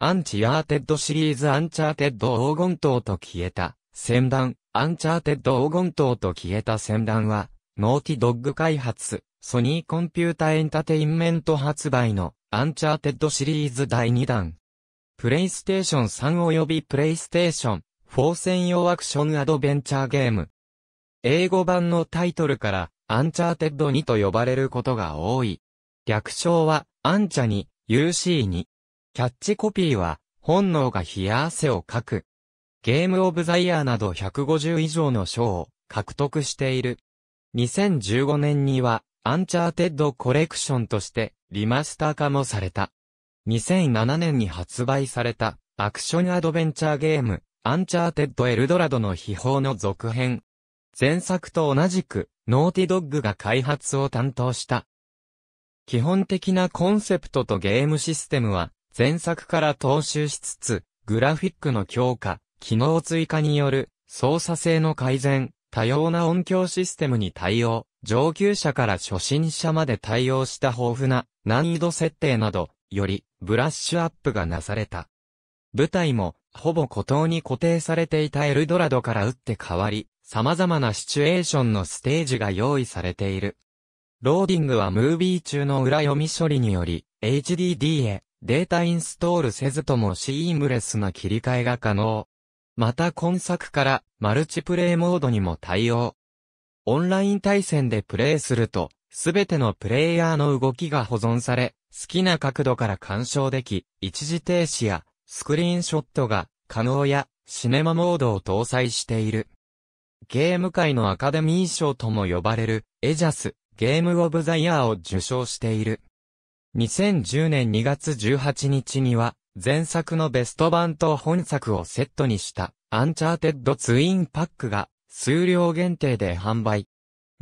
アンチアーテッドシリーズアンチャーテッド黄金塔と消えた、戦団、アンチャーテッド黄金塔と消えた戦団は、ノーティドッグ開発、ソニーコンピュータエンタテインメント発売の、アンチャーテッドシリーズ第2弾。プレイステーション3及びプレイステーション4専用アクションアドベンチャーゲーム。英語版のタイトルから、アンチャーテッド2と呼ばれることが多い。略称は、アンチャに、UC に、キャッチコピーは、本能が冷や汗をかく。ゲームオブザイヤーなど150以上の賞を獲得している。2015年には、アンチャーテッドコレクションとしてリマスター化もされた。2007年に発売されたアクションアドベンチャーゲーム、アンチャーテッドエルドラドの秘宝の続編。前作と同じく、ノーティドッグが開発を担当した。基本的なコンセプトとゲームシステムは前作から踏襲しつつ、グラフィックの強化、機能追加による操作性の改善、多様な音響システムに対応、上級者から初心者まで対応した豊富な難易度設定など、よりブラッシュアップがなされた。舞台も、ほぼ孤島に固定されていたエルドラドから打って変わり、様々なシチュエーションのステージが用意されている。ローディングはムービー中の裏読み処理により、HDD へデータインストールせずともシームレスな切り替えが可能。また今作からマルチプレイモードにも対応。オンライン対戦でプレイすると、すべてのプレイヤーの動きが保存され、好きな角度から干渉でき、一時停止やスクリーンショットが可能やシネマモードを搭載している。ゲーム界のアカデミー賞とも呼ばれるエジャスゲームオブザイヤーを受賞している。2010年2月18日には、前作のベスト版と本作をセットにした、アンチャーテッドツインパックが、数量限定で販売。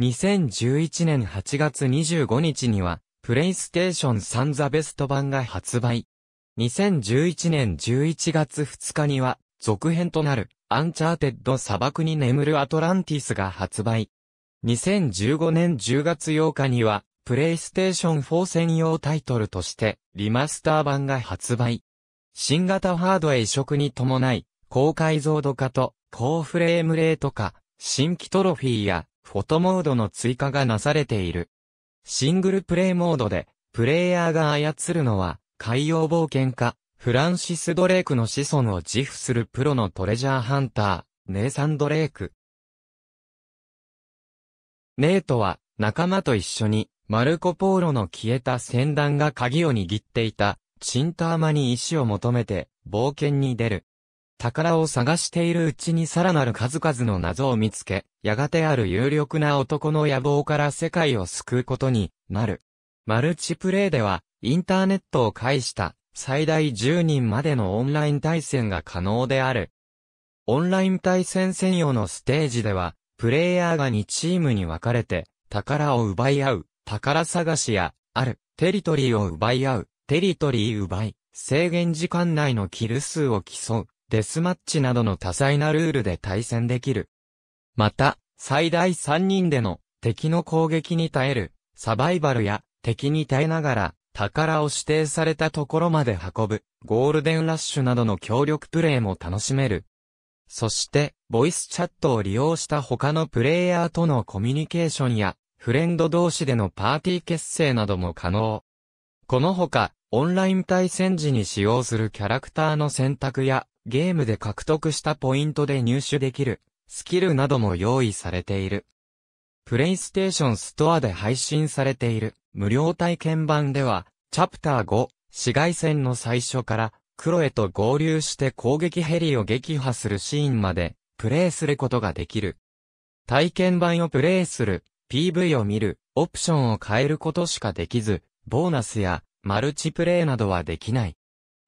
2011年8月25日には、プレイステーション3ザベスト版が発売。2011年11月2日には、続編となる、アンチャーテッド砂漠に眠るアトランティスが発売。2015年10月8日には、プレイステーション4専用タイトルとして、リマスター版が発売。新型ハードへ移植に伴い、高解像度化と、高フレームレート化、新規トロフィーや、フォトモードの追加がなされている。シングルプレイモードで、プレイヤーが操るのは、海洋冒険家、フランシス・ドレイクの子孫を自負するプロのトレジャーハンター、ネイサン・ドレイク。ネイトは、仲間と一緒に、マルコ・ポーロの消えた船団が鍵を握っていた、チンターマに石を求めて、冒険に出る。宝を探しているうちにさらなる数々の謎を見つけ、やがてある有力な男の野望から世界を救うことになる。マルチプレイでは、インターネットを介した最大10人までのオンライン対戦が可能である。オンライン対戦専用のステージでは、プレイヤーが2チームに分かれて、宝を奪い合う、宝探しや、ある、テリトリーを奪い合う、テリトリー奪い、制限時間内のキル数を競う、デスマッチなどの多彩なルールで対戦できる。また、最大3人での敵の攻撃に耐える、サバイバルや敵に耐えながら、宝を指定されたところまで運ぶ、ゴールデンラッシュなどの協力プレイも楽しめる。そして、ボイスチャットを利用した他のプレイヤーとのコミュニケーションや、フレンド同士でのパーティー結成なども可能。このほか、オンライン対戦時に使用するキャラクターの選択や、ゲームで獲得したポイントで入手できる、スキルなども用意されている。プレイステーションストアで配信されている無料体験版では、チャプター5、紫外線の最初から、クロエと合流して攻撃ヘリを撃破するシーンまで、プレイすることができる。体験版をプレイする PV を見る、オプションを変えることしかできず、ボーナスやマルチプレイなどはできない。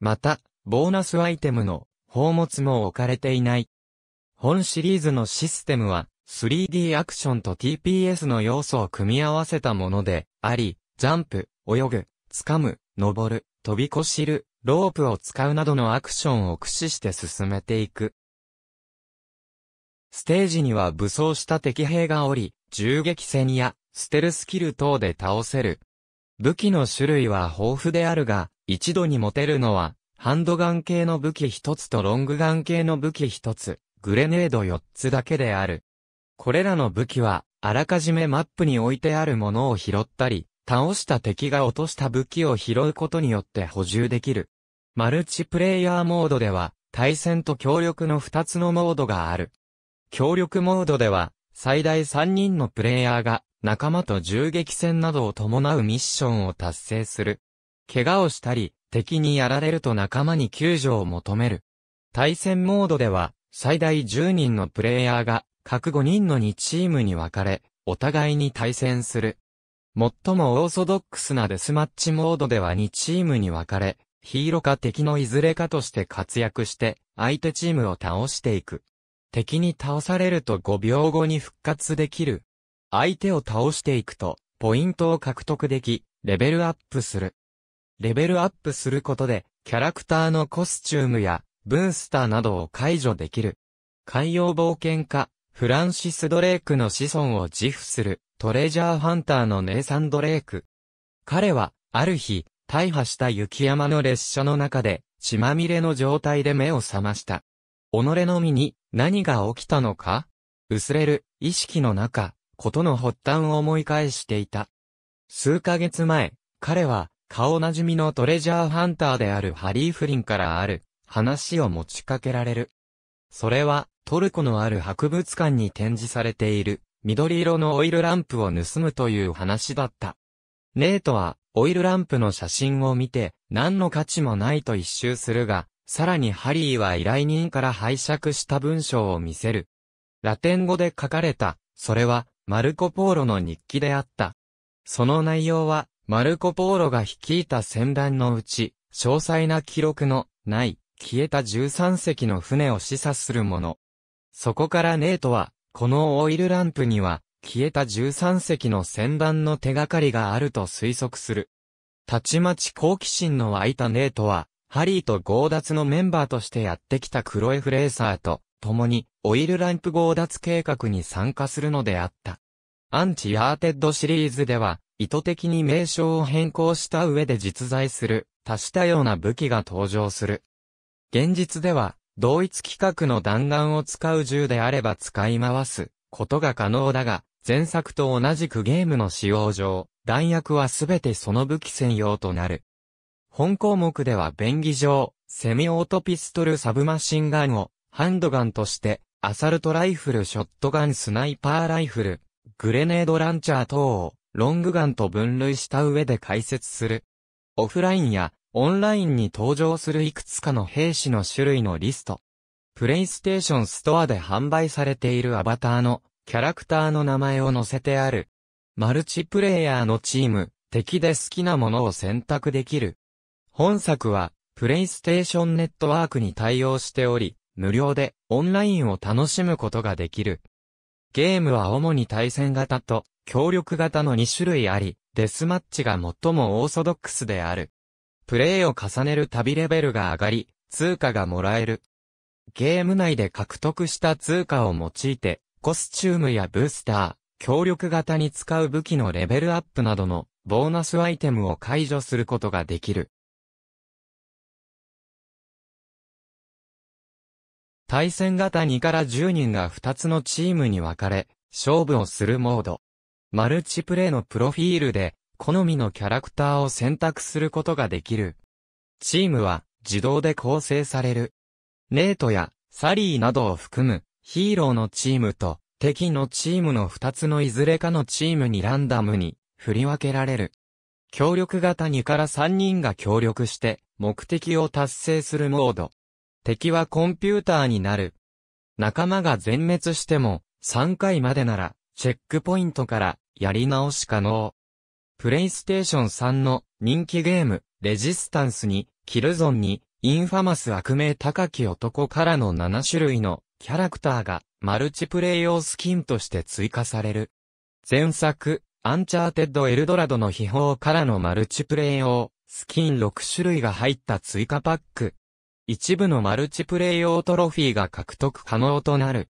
また、ボーナスアイテムの宝物も置かれていない。本シリーズのシステムは 3D アクションと TPS の要素を組み合わせたものであり、ジャンプ、泳ぐ、掴む、登る、飛び越しる、ロープを使うなどのアクションを駆使して進めていく。ステージには武装した敵兵がおり、銃撃戦やステルスキル等で倒せる。武器の種類は豊富であるが、一度に持てるのは、ハンドガン系の武器一つとロングガン系の武器一つ、グレネード四つだけである。これらの武器は、あらかじめマップに置いてあるものを拾ったり、倒した敵が落とした武器を拾うことによって補充できる。マルチプレイヤーモードでは、対戦と協力の2つのモードがある。協力モードでは、最大3人のプレイヤーが仲間と銃撃戦などを伴うミッションを達成する。怪我をしたり、敵にやられると仲間に救助を求める。対戦モードでは、最大10人のプレイヤーが、各5人の2チームに分かれ、お互いに対戦する。最もオーソドックスなデスマッチモードでは2チームに分かれ、ヒーローか敵のいずれかとして活躍して、相手チームを倒していく。敵に倒されると5秒後に復活できる。相手を倒していくと、ポイントを獲得でき、レベルアップする。レベルアップすることで、キャラクターのコスチュームや、ブースターなどを解除できる。海洋冒険家、フランシス・ドレイクの子孫を自負する、トレジャーハンターのネイサン・ドレイク。彼は、ある日、大破した雪山の列車の中で、血まみれの状態で目を覚ました。己の身に何が起きたのか薄れる意識の中、ことの発端を思い返していた。数ヶ月前、彼は顔なじみのトレジャーハンターであるハリー・フリンからある話を持ちかけられる。それはトルコのある博物館に展示されている緑色のオイルランプを盗むという話だった。ネートはオイルランプの写真を見て何の価値もないと一周するが、さらにハリーは依頼人から拝借した文章を見せる。ラテン語で書かれた、それは、マルコ・ポーロの日記であった。その内容は、マルコ・ポーロが率いた船団のうち、詳細な記録のない、消えた13隻の船を示唆するもの。そこからネートは、このオイルランプには、消えた13隻の船団の手がかりがあると推測する。たちまち好奇心の湧いたネートは、ハリーと強奪のメンバーとしてやってきたクロエ・フレーサーと、共に、オイルランプ強奪計画に参加するのであった。アンチ・アーテッドシリーズでは、意図的に名称を変更した上で実在する、多種多様な武器が登場する。現実では、同一規格の弾丸を使う銃であれば使い回すことが可能だが、前作と同じくゲームの使用上、弾薬はすべてその武器専用となる。本項目では便宜上、セミオートピストルサブマシンガンを、ハンドガンとして、アサルトライフル、ショットガン、スナイパーライフル、グレネードランチャー等を、ロングガンと分類した上で解説する。オフラインや、オンラインに登場するいくつかの兵士の種類のリスト。プレイステーションストアで販売されているアバターのキャラクターの名前を載せてある。マルチプレイヤーのチーム、敵で好きなものを選択できる。本作は、プレイステーションネットワークに対応しており、無料でオンラインを楽しむことができる。ゲームは主に対戦型と協力型の2種類あり、デスマッチが最もオーソドックスである。プレイを重ねる旅レベルが上がり、通貨がもらえる。ゲーム内で獲得した通貨を用いて、コスチュームやブースター、協力型に使う武器のレベルアップなどのボーナスアイテムを解除することができる。対戦型2から10人が2つのチームに分かれ、勝負をするモード。マルチプレイのプロフィールで、好みのキャラクターを選択することができる。チームは、自動で構成される。ネートや、サリーなどを含む、ヒーローのチームと、敵のチームの2つのいずれかのチームにランダムに、振り分けられる。協力型2から3人が協力して、目的を達成するモード。敵はコンピューターになる。仲間が全滅しても、3回までなら、チェックポイントからやり直し可能。プレイステーション3の人気ゲーム、レジスタンスに、キルゾンに、インファマス悪名高き男からの7種類のキャラクターがマルチプレイ用スキンとして追加される。前作、アンチャーテッドエルドラドの秘宝からのマルチプレイ用スキン6種類が入った追加パック一部のマルチプレイ用トロフィーが獲得可能となる。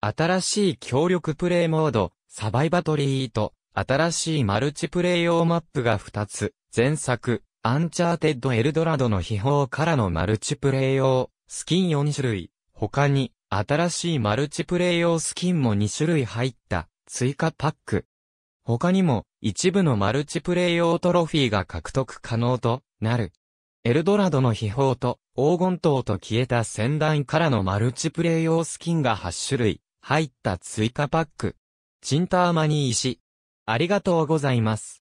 新しい協力プレイモード、サバイバトリーと、新しいマルチプレイ用マップが2つ、前作、アンチャーテッドエルドラドの秘宝からのマルチプレイ用、スキン4種類、他に、新しいマルチプレイ用スキンも2種類入った、追加パック。他にも、一部のマルチプレイ用トロフィーが獲得可能となる。エルドラドの秘宝と黄金塔と消えた先団からのマルチプレイ用スキンが8種類入った追加パック。チンターマニー石。ありがとうございます。